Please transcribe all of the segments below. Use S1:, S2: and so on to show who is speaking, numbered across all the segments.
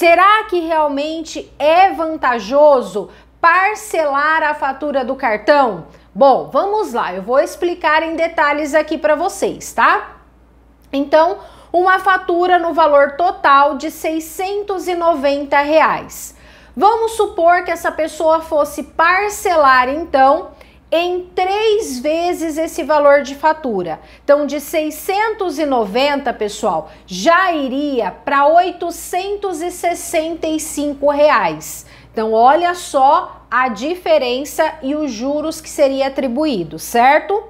S1: Será que realmente é vantajoso parcelar a fatura do cartão? Bom, vamos lá, eu vou explicar em detalhes aqui para vocês, tá? Então, uma fatura no valor total de 690 reais. Vamos supor que essa pessoa fosse parcelar, então, em três vezes esse valor de fatura. Então, de 690, pessoal, já iria para 865 reais. Então, olha só a diferença e os juros que seria atribuído, certo?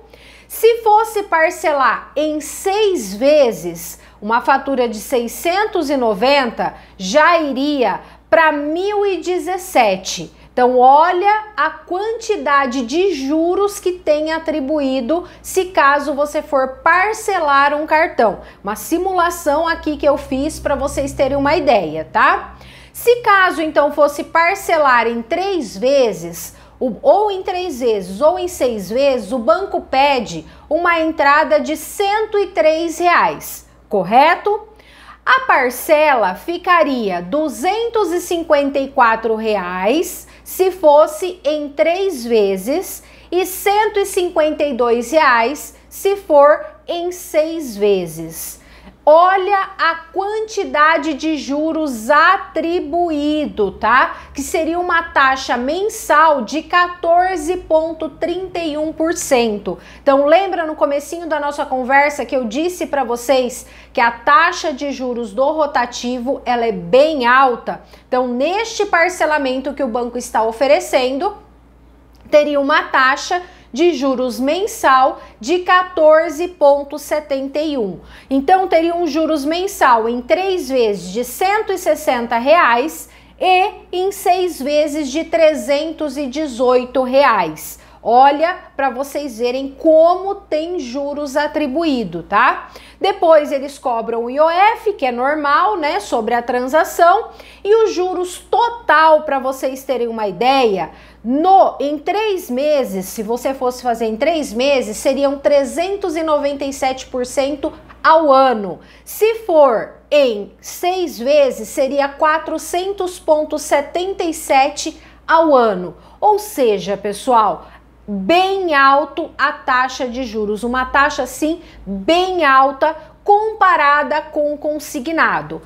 S1: Se fosse parcelar em seis vezes, uma fatura de 690 já iria para 1017. Então, olha a quantidade de juros que tem atribuído se caso você for parcelar um cartão. Uma simulação aqui que eu fiz para vocês terem uma ideia, tá? Se caso então fosse parcelar em três vezes, ou em três vezes ou em seis vezes, o banco pede uma entrada de 103 reais, correto? a parcela ficaria R$ 254 reais se fosse em três vezes e R$ 152 reais se for em seis vezes. Olha a quantidade de juros atribuído, tá? Que seria uma taxa mensal de 14.31%. Então lembra no comecinho da nossa conversa que eu disse para vocês que a taxa de juros do rotativo, ela é bem alta. Então neste parcelamento que o banco está oferecendo, teria uma taxa de juros mensal de 14,71. Então teria um juros mensal em três vezes de 160 reais e em seis vezes de 318 reais. Olha para vocês verem como tem juros atribuído, tá? Depois eles cobram o IOF, que é normal, né, sobre a transação, e os juros total para vocês terem uma ideia. No em três meses, se você fosse fazer em três meses, seriam 397% ao ano. Se for em seis vezes, seria 400,77 ao ano. Ou seja, pessoal, bem alto a taxa de juros, uma taxa sim bem alta comparada com o consignado.